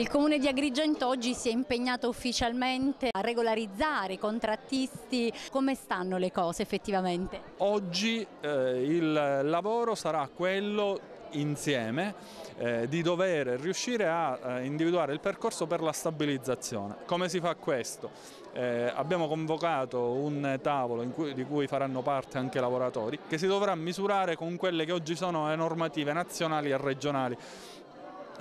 Il comune di Agrigento oggi si è impegnato ufficialmente a regolarizzare i contrattisti. Come stanno le cose effettivamente? Oggi eh, il lavoro sarà quello insieme eh, di dover riuscire a eh, individuare il percorso per la stabilizzazione. Come si fa questo? Eh, abbiamo convocato un tavolo cui, di cui faranno parte anche i lavoratori che si dovrà misurare con quelle che oggi sono le normative nazionali e regionali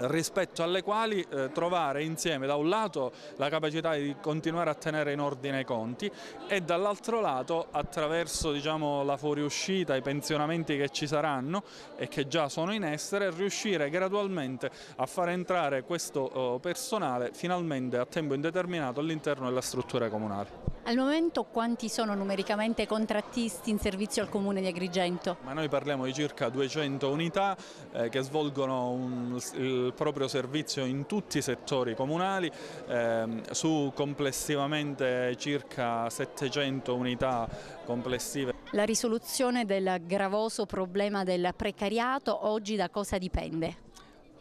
rispetto alle quali eh, trovare insieme da un lato la capacità di continuare a tenere in ordine i conti e dall'altro lato attraverso diciamo, la fuoriuscita, i pensionamenti che ci saranno e che già sono in essere, riuscire gradualmente a far entrare questo eh, personale finalmente a tempo indeterminato all'interno della struttura comunale. Al momento quanti sono numericamente contrattisti in servizio al Comune di Agrigento? Ma noi parliamo di circa 200 unità eh, che svolgono un, il proprio servizio in tutti i settori comunali eh, su complessivamente circa 700 unità complessive. La risoluzione del gravoso problema del precariato oggi da cosa dipende?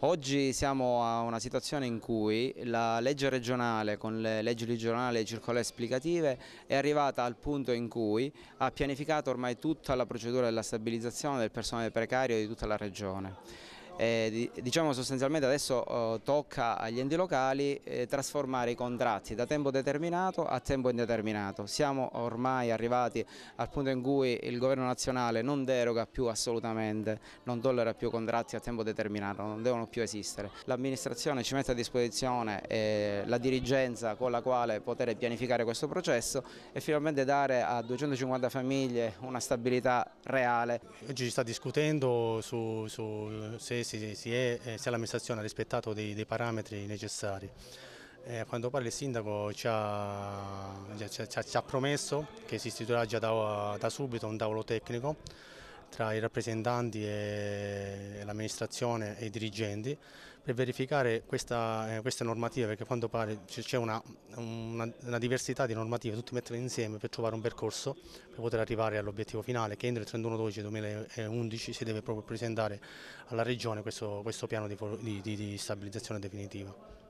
Oggi siamo a una situazione in cui la legge regionale con le leggi regionali e circolari esplicative è arrivata al punto in cui ha pianificato ormai tutta la procedura della stabilizzazione del personale precario di tutta la regione. Eh, diciamo sostanzialmente adesso eh, tocca agli enti locali eh, trasformare i contratti da tempo determinato a tempo indeterminato. Siamo ormai arrivati al punto in cui il governo nazionale non deroga più assolutamente, non tollera più contratti a tempo determinato, non devono più esistere. L'amministrazione ci mette a disposizione eh, la dirigenza con la quale poter pianificare questo processo e finalmente dare a 250 famiglie una stabilità reale. Oggi si sta discutendo su, su se si, si è, eh, se l'amministrazione ha rispettato dei, dei parametri necessari. Eh, a quanto il sindaco ci ha, ci ha, ci ha promesso che si istituirà già da, da subito un tavolo tecnico tra i rappresentanti e l'amministrazione e i dirigenti per verificare questa, eh, queste normative perché a quanto pare c'è una, una, una, diversità di normative, tutte mettere insieme per trovare un percorso per poter arrivare all'obiettivo finale che entro il 31 12 2011 si deve proprio presentare alla Regione questo, questo piano di, di, di stabilizzazione definitiva.